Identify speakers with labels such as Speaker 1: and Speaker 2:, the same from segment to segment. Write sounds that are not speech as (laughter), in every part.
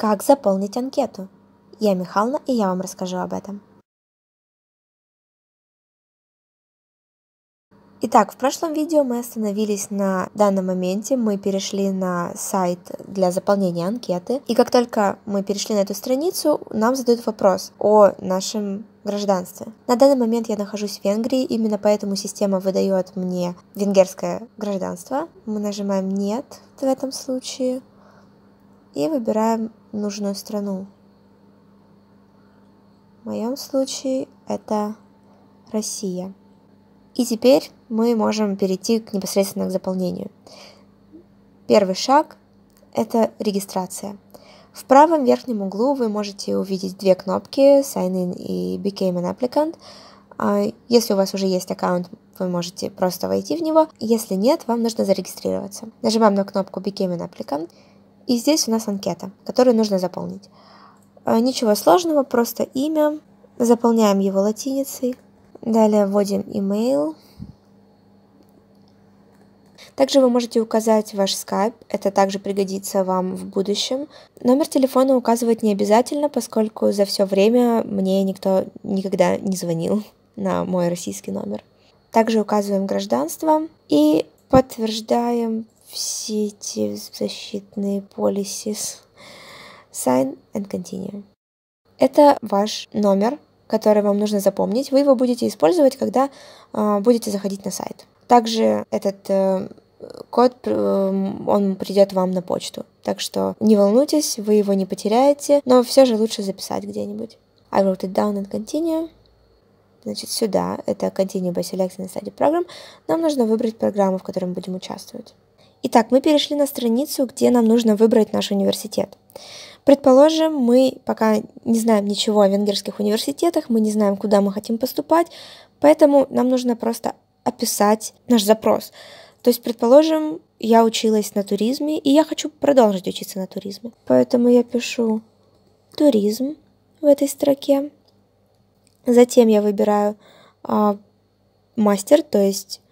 Speaker 1: Как заполнить анкету? Я Михална, и я вам расскажу об этом. Итак, в прошлом видео мы остановились на данном моменте, мы перешли на сайт для заполнения анкеты, и как только мы перешли на эту страницу, нам задают вопрос о нашем гражданстве. На данный момент я нахожусь в Венгрии, именно поэтому система выдает мне венгерское гражданство. Мы нажимаем «нет» в этом случае, и выбираем нужную страну. В моем случае это Россия. И теперь мы можем перейти к непосредственно к заполнению. Первый шаг – это регистрация. В правом верхнем углу вы можете увидеть две кнопки Sign in и Became an Applicant. А если у вас уже есть аккаунт, вы можете просто войти в него. Если нет, вам нужно зарегистрироваться. Нажимаем на кнопку Became an Applicant – и здесь у нас анкета, которую нужно заполнить. Э, ничего сложного, просто имя. Заполняем его латиницей. Далее вводим email. Также вы можете указать ваш скайп, это также пригодится вам в будущем. Номер телефона указывать не обязательно, поскольку за все время мне никто никогда не звонил (laughs) на мой российский номер. Также указываем гражданство и подтверждаем все эти защитные полисис. Sign and continue. Это ваш номер, который вам нужно запомнить. Вы его будете использовать, когда э, будете заходить на сайт. Также этот э, код, э, он придет вам на почту. Так что не волнуйтесь, вы его не потеряете, но все же лучше записать где-нибудь. I wrote it down and continue. Значит, сюда, это Continue by Selecting Study Program, нам нужно выбрать программу, в которой мы будем участвовать. Итак, мы перешли на страницу, где нам нужно выбрать наш университет. Предположим, мы пока не знаем ничего о венгерских университетах, мы не знаем, куда мы хотим поступать, поэтому нам нужно просто описать наш запрос. То есть, предположим, я училась на туризме, и я хочу продолжить учиться на туризме. Поэтому я пишу туризм в этой строке. Затем я выбираю э, мастер, то есть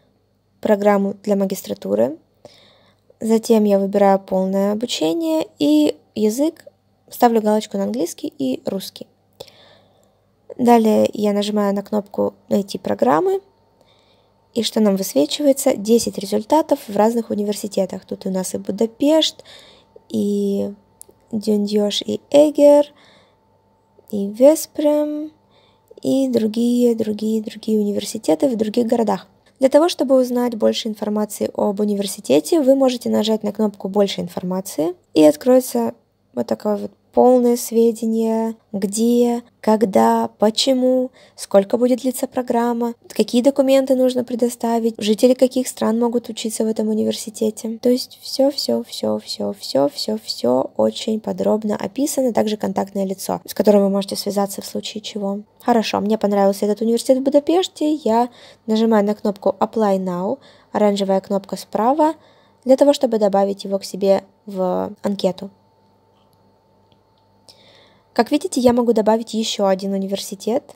Speaker 1: программу для магистратуры. Затем я выбираю полное обучение и язык, ставлю галочку на английский и русский. Далее я нажимаю на кнопку «Найти программы», и что нам высвечивается? 10 результатов в разных университетах. Тут у нас и Будапешт, и Дюндёш, и Эгер, и Веспрем, и другие, другие, другие университеты в других городах. Для того, чтобы узнать больше информации об университете, вы можете нажать на кнопку «Больше информации» и откроется вот такой вот Полные сведения: где, когда, почему, сколько будет длиться программа, какие документы нужно предоставить, жители каких стран могут учиться в этом университете. То есть все, все, все, все, все, все, все очень подробно описано, также контактное лицо, с которым вы можете связаться в случае чего. Хорошо, мне понравился этот университет в Будапеште, я нажимаю на кнопку Apply Now, оранжевая кнопка справа, для того, чтобы добавить его к себе в анкету. Как видите, я могу добавить еще один университет.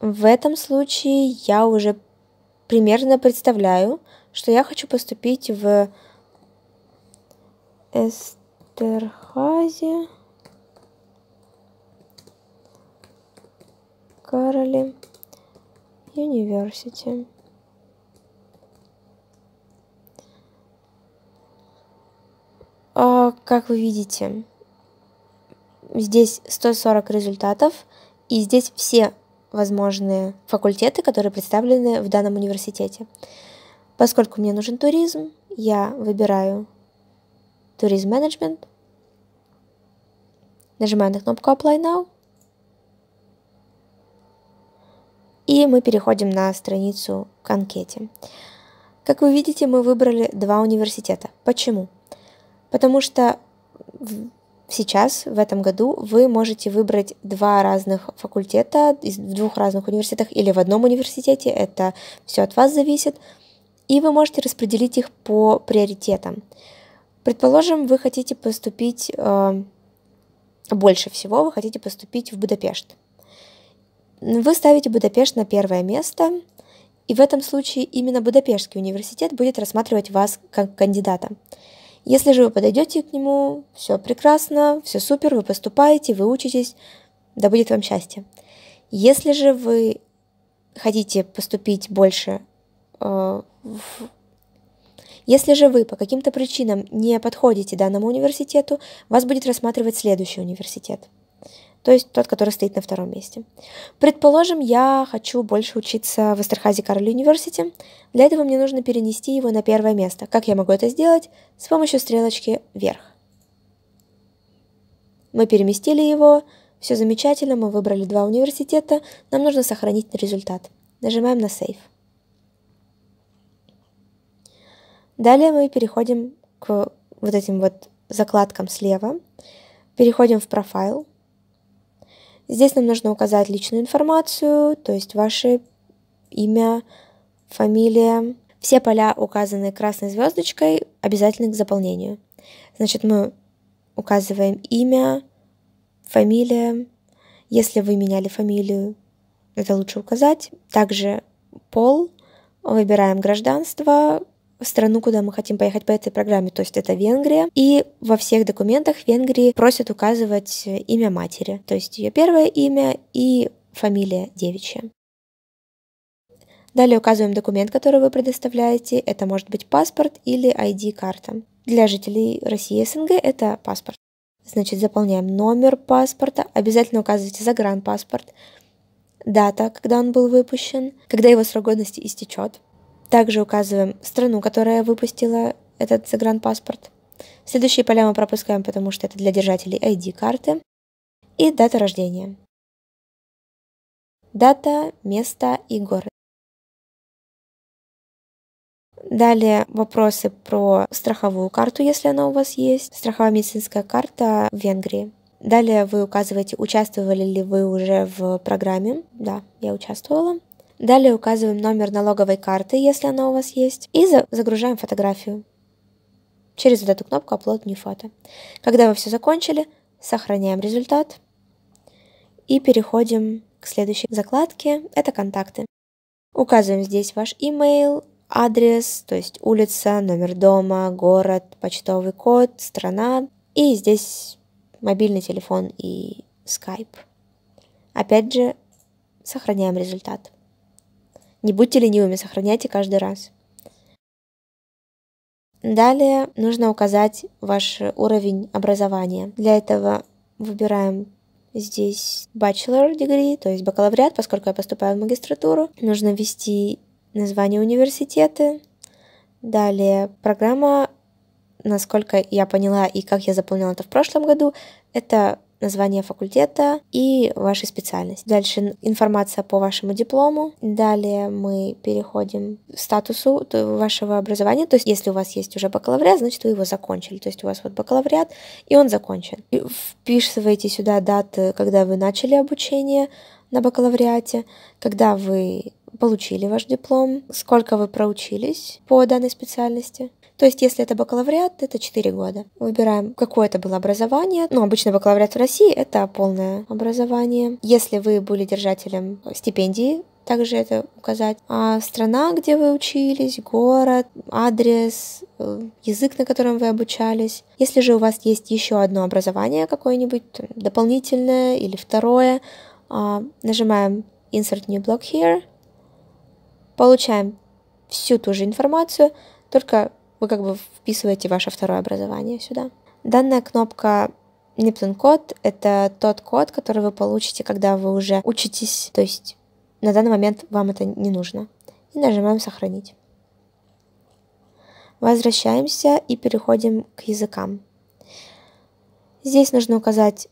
Speaker 1: В этом случае я уже примерно представляю, что я хочу поступить в Эстерхазе, Кароле, Университет. Как вы видите, здесь 140 результатов, и здесь все возможные факультеты, которые представлены в данном университете. Поскольку мне нужен туризм, я выбираю туризм-менеджмент, нажимаю на кнопку Apply Now, и мы переходим на страницу к анкете. Как вы видите, мы выбрали два университета. Почему? Потому что сейчас, в этом году, вы можете выбрать два разных факультета из двух разных университетах или в одном университете, это все от вас зависит, и вы можете распределить их по приоритетам. Предположим, вы хотите поступить э, больше всего, вы хотите поступить в Будапешт. Вы ставите Будапешт на первое место, и в этом случае именно Будапештский университет будет рассматривать вас как кандидата. Если же вы подойдете к нему, все прекрасно, все супер, вы поступаете, вы учитесь, да будет вам счастье. Если же вы хотите поступить больше э, в если же вы по каким-то причинам не подходите данному университету, вас будет рассматривать следующий университет то есть тот, который стоит на втором месте. Предположим, я хочу больше учиться в Эстерхазе Кароль Университи. Для этого мне нужно перенести его на первое место. Как я могу это сделать? С помощью стрелочки вверх. Мы переместили его, все замечательно, мы выбрали два университета, нам нужно сохранить результат. Нажимаем на Save. Далее мы переходим к вот этим вот закладкам слева, переходим в профайл, Здесь нам нужно указать личную информацию, то есть ваше имя, фамилия. Все поля, указанные красной звездочкой, обязательны к заполнению. Значит, мы указываем имя, фамилия. Если вы меняли фамилию, это лучше указать. Также пол. Выбираем гражданство, страну, куда мы хотим поехать по этой программе, то есть это Венгрия. И во всех документах Венгрии просят указывать имя матери, то есть ее первое имя и фамилия девичья. Далее указываем документ, который вы предоставляете. Это может быть паспорт или ID-карта. Для жителей России и СНГ это паспорт. Значит, заполняем номер паспорта, обязательно указывайте загранпаспорт, дата, когда он был выпущен, когда его срок годности истечет, также указываем страну, которая выпустила этот загранпаспорт. Следующие поля мы пропускаем, потому что это для держателей ID-карты. И дата рождения. Дата, место и город. Далее вопросы про страховую карту, если она у вас есть. Страховая медицинская карта в Венгрии. Далее вы указываете, участвовали ли вы уже в программе. Да, я участвовала. Далее указываем номер налоговой карты, если она у вас есть, и загружаем фотографию через вот эту кнопку «Upload new photo». Когда вы все закончили, сохраняем результат и переходим к следующей закладке – это «Контакты». Указываем здесь ваш email, адрес, то есть улица, номер дома, город, почтовый код, страна. И здесь мобильный телефон и Skype. Опять же, сохраняем результат. Не будьте ленивыми, сохраняйте каждый раз. Далее нужно указать ваш уровень образования. Для этого выбираем здесь bachelor degree, то есть бакалавриат, поскольку я поступаю в магистратуру. Нужно ввести название университета, далее программа, насколько я поняла и как я заполняла это в прошлом году, это название факультета и вашей специальности. Дальше информация по вашему диплому. Далее мы переходим к статусу вашего образования. То есть, если у вас есть уже бакалавриат, значит, вы его закончили. То есть, у вас вот бакалавриат, и он закончен. И вписываете сюда даты, когда вы начали обучение на бакалавриате, когда вы получили ваш диплом, сколько вы проучились по данной специальности, то есть, если это бакалавриат, это 4 года. Выбираем, какое это было образование. Ну, обычно бакалавриат в России — это полное образование. Если вы были держателем стипендии, также это указать. А страна, где вы учились, город, адрес, э, язык, на котором вы обучались. Если же у вас есть еще одно образование какое-нибудь, дополнительное или второе, а, нажимаем Insert New Block Here, получаем всю ту же информацию, только вы как бы вписываете ваше второе образование сюда. Данная кнопка Neptune код — это тот код, который вы получите, когда вы уже учитесь, то есть на данный момент вам это не нужно. И нажимаем «Сохранить». Возвращаемся и переходим к языкам. Здесь нужно указать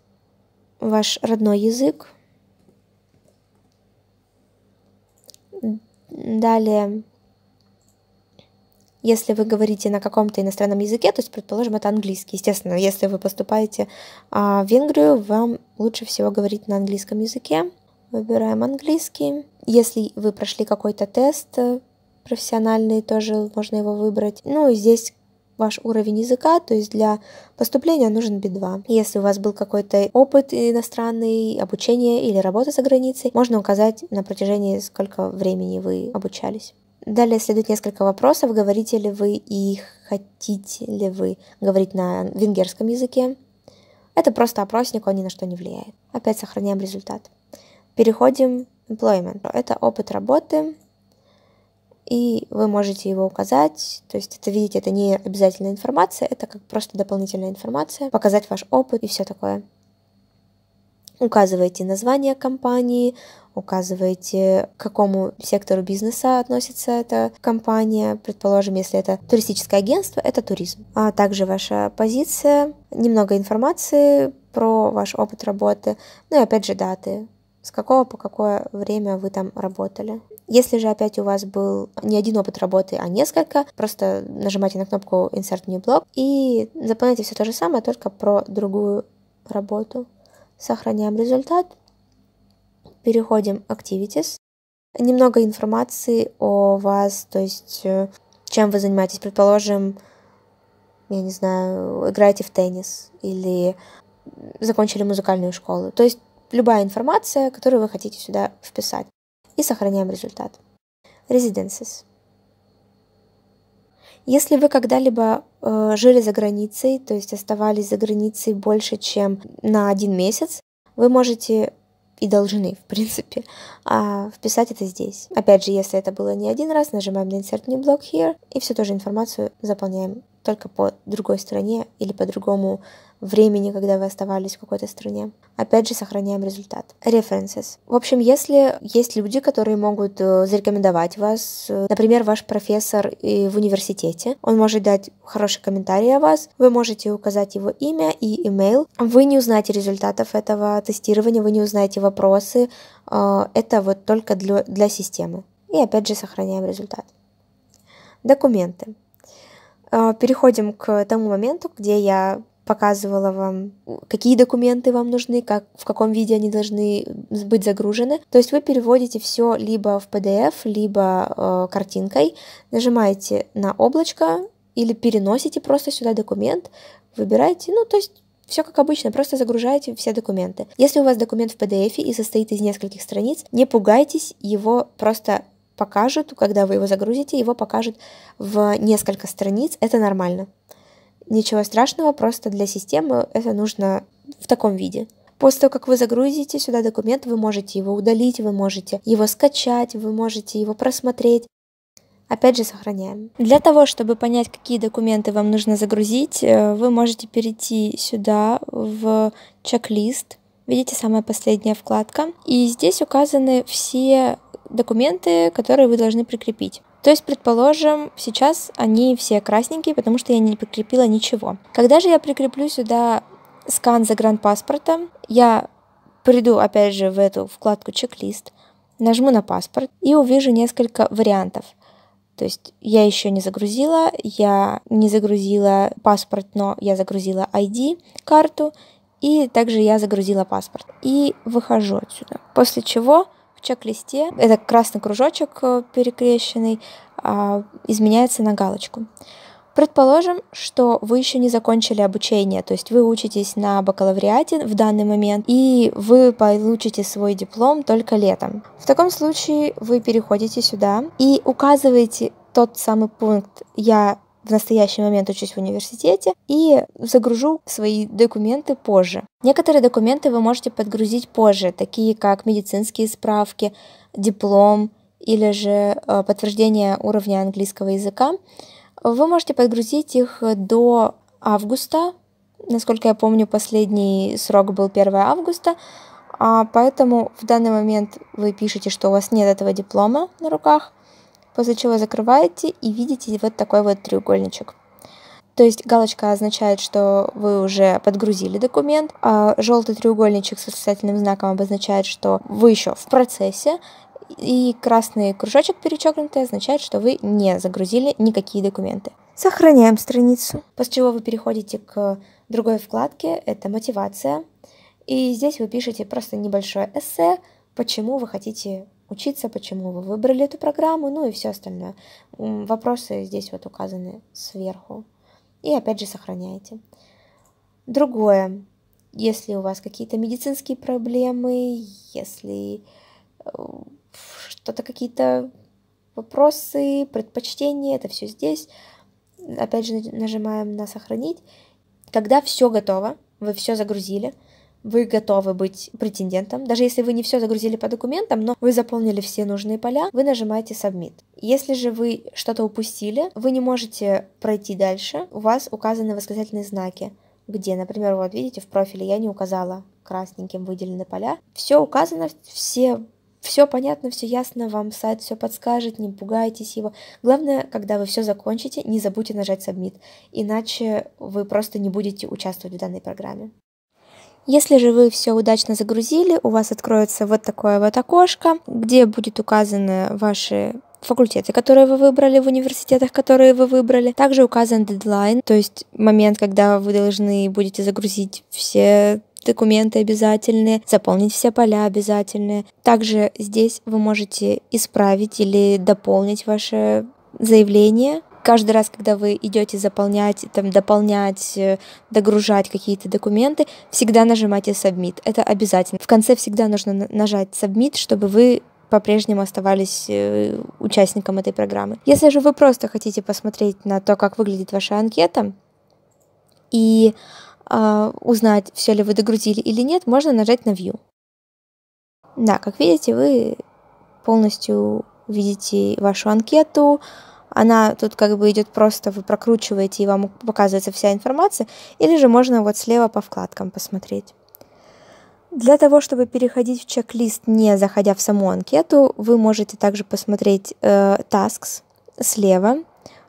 Speaker 1: ваш родной язык. Далее если вы говорите на каком-то иностранном языке, то есть, предположим, это английский. Естественно, если вы поступаете а, в Венгрию, вам лучше всего говорить на английском языке. Выбираем английский. Если вы прошли какой-то тест э, профессиональный, тоже можно его выбрать. Ну и здесь ваш уровень языка, то есть для поступления нужен B2. Если у вас был какой-то опыт иностранный, обучение или работа за границей, можно указать на протяжении сколько времени вы обучались. Далее следует несколько вопросов. Говорите ли вы и хотите ли вы говорить на венгерском языке? Это просто опросник, он ни на что не влияет. Опять сохраняем результат. Переходим employment. Это опыт работы, и вы можете его указать. То есть это, видите, это не обязательная информация, это как просто дополнительная информация, показать ваш опыт и все такое. Указывайте название компании, указываете, к какому сектору бизнеса относится эта компания. Предположим, если это туристическое агентство, это туризм. А также ваша позиция, немного информации про ваш опыт работы, ну и опять же даты, с какого по какое время вы там работали. Если же опять у вас был не один опыт работы, а несколько, просто нажимайте на кнопку Insert New Blog и заполняйте все то же самое, только про другую работу. Сохраняем результат, переходим Activities. Немного информации о вас, то есть э, чем вы занимаетесь. Предположим, я не знаю, играете в теннис или закончили музыкальную школу. То есть любая информация, которую вы хотите сюда вписать. И сохраняем результат. Residences. Если вы когда-либо э, жили за границей, то есть оставались за границей больше, чем на один месяц, вы можете и должны, в принципе, а вписать это здесь. Опять же, если это было не один раз, нажимаем на Insert New Block Here, и всю ту же информацию заполняем только по другой стороне или по другому времени, когда вы оставались в какой-то стране. Опять же, сохраняем результат. References. В общем, если есть люди, которые могут э, зарекомендовать вас, э, например, ваш профессор в университете, он может дать хороший комментарий о вас, вы можете указать его имя и имейл. Вы не узнаете результатов этого тестирования, вы не узнаете вопросы. Э, это вот только для, для системы. И опять же, сохраняем результат. Документы. Переходим к тому моменту, где я показывала вам, какие документы вам нужны, как, в каком виде они должны быть загружены. То есть вы переводите все либо в PDF, либо э, картинкой, нажимаете на облачко или переносите просто сюда документ, выбираете, ну, то есть все как обычно, просто загружаете все документы. Если у вас документ в PDF и состоит из нескольких страниц, не пугайтесь, его просто покажут, когда вы его загрузите, его покажут в несколько страниц, это нормально. Ничего страшного, просто для системы это нужно в таком виде. После того, как вы загрузите сюда документ, вы можете его удалить, вы можете его скачать, вы можете его просмотреть. Опять же, сохраняем. Для того, чтобы понять, какие документы вам нужно загрузить, э, вы можете перейти сюда в чек-лист. Видите, самая последняя вкладка. И здесь указаны все документы, которые вы должны прикрепить. То есть, предположим, сейчас они все красненькие, потому что я не прикрепила ничего. Когда же я прикреплю сюда скан загранпаспорта, я приду опять же в эту вкладку чек-лист, нажму на паспорт и увижу несколько вариантов. То есть я еще не загрузила, я не загрузила паспорт, но я загрузила ID, карту, и также я загрузила паспорт. И выхожу отсюда. После чего в чек-листе, это красный кружочек э, перекрещенный, а, изменяется на галочку. Предположим, что вы еще не закончили обучение, то есть вы учитесь на бакалавриате в данный момент, и вы получите свой диплом только летом. В таком случае вы переходите сюда и указываете тот самый пункт «Я в настоящий момент учусь в университете и загружу свои документы позже. Некоторые документы вы можете подгрузить позже, такие как медицинские справки, диплом или же э, подтверждение уровня английского языка. Вы можете подгрузить их до августа. Насколько я помню, последний срок был 1 августа. А поэтому в данный момент вы пишете, что у вас нет этого диплома на руках, после чего закрываете и видите вот такой вот треугольничек. То есть галочка означает, что вы уже подгрузили документ, а желтый треугольничек с восклицательным знаком обозначает, что вы еще в процессе, и красный кружочек перечеркнутый означает, что вы не загрузили никакие документы. Сохраняем страницу. После чего вы переходите к другой вкладке, это мотивация. И здесь вы пишете просто небольшое эссе, почему вы хотите учиться, почему вы выбрали эту программу, ну и все остальное. Вопросы здесь вот указаны сверху. И опять же сохраняете. Другое, если у вас какие-то медицинские проблемы, если э, что-то какие-то вопросы, предпочтения, это все здесь. Опять же нажимаем на сохранить. Когда все готово, вы все загрузили – вы готовы быть претендентом. Даже если вы не все загрузили по документам, но вы заполнили все нужные поля, вы нажимаете Submit. Если же вы что-то упустили, вы не можете пройти дальше, у вас указаны восклицательные знаки где, например, вот видите, в профиле я не указала красненьким выделены поля. Все указано, все, все понятно, все ясно, вам сайт все подскажет, не пугайтесь его. Главное, когда вы все закончите, не забудьте нажать Submit, иначе вы просто не будете участвовать в данной программе. Если же вы все удачно загрузили, у вас откроется вот такое вот окошко, где будет указаны ваши факультеты, которые вы выбрали в университетах, которые вы выбрали. Также указан дедлайн, то есть момент, когда вы должны будете загрузить все документы обязательные, заполнить все поля обязательные. Также здесь вы можете исправить или дополнить ваше заявление каждый раз, когда вы идете заполнять, там, дополнять, э, догружать какие-то документы, всегда нажимайте Submit. Это обязательно. В конце всегда нужно нажать Submit, чтобы вы по-прежнему оставались э, участником этой программы. Если же вы просто хотите посмотреть на то, как выглядит ваша анкета и э, узнать, все ли вы догрузили или нет, можно нажать на View. Да, как видите, вы полностью видите вашу анкету, она тут как бы идет просто, вы прокручиваете, и вам показывается вся информация, или же можно вот слева по вкладкам посмотреть. Для того, чтобы переходить в чек-лист, не заходя в саму анкету, вы можете также посмотреть э, Tasks слева,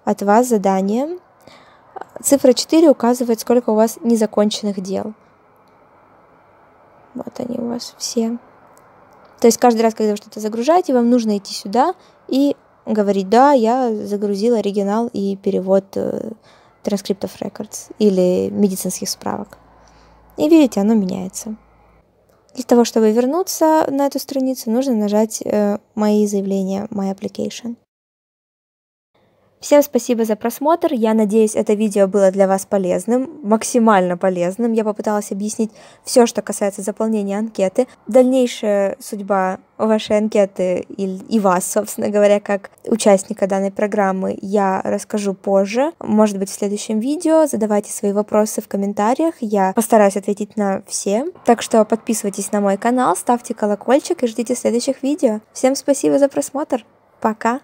Speaker 1: от вас задание. Цифра 4 указывает, сколько у вас незаконченных дел. Вот они у вас все. То есть каждый раз, когда вы что-то загружаете, вам нужно идти сюда и говорить, да, я загрузил оригинал и перевод э, транскриптов рекордс или медицинских справок. И видите, оно меняется. Для того, чтобы вернуться на эту страницу, нужно нажать э, «Мои заявления», «My application». Всем спасибо за просмотр. Я надеюсь, это видео было для вас полезным, максимально полезным. Я попыталась объяснить все, что касается заполнения анкеты. Дальнейшая судьба вашей анкеты и, и вас, собственно говоря, как участника данной программы, я расскажу позже. Может быть, в следующем видео. Задавайте свои вопросы в комментариях. Я постараюсь ответить на все. Так что подписывайтесь на мой канал, ставьте колокольчик и ждите следующих видео. Всем спасибо за просмотр. Пока!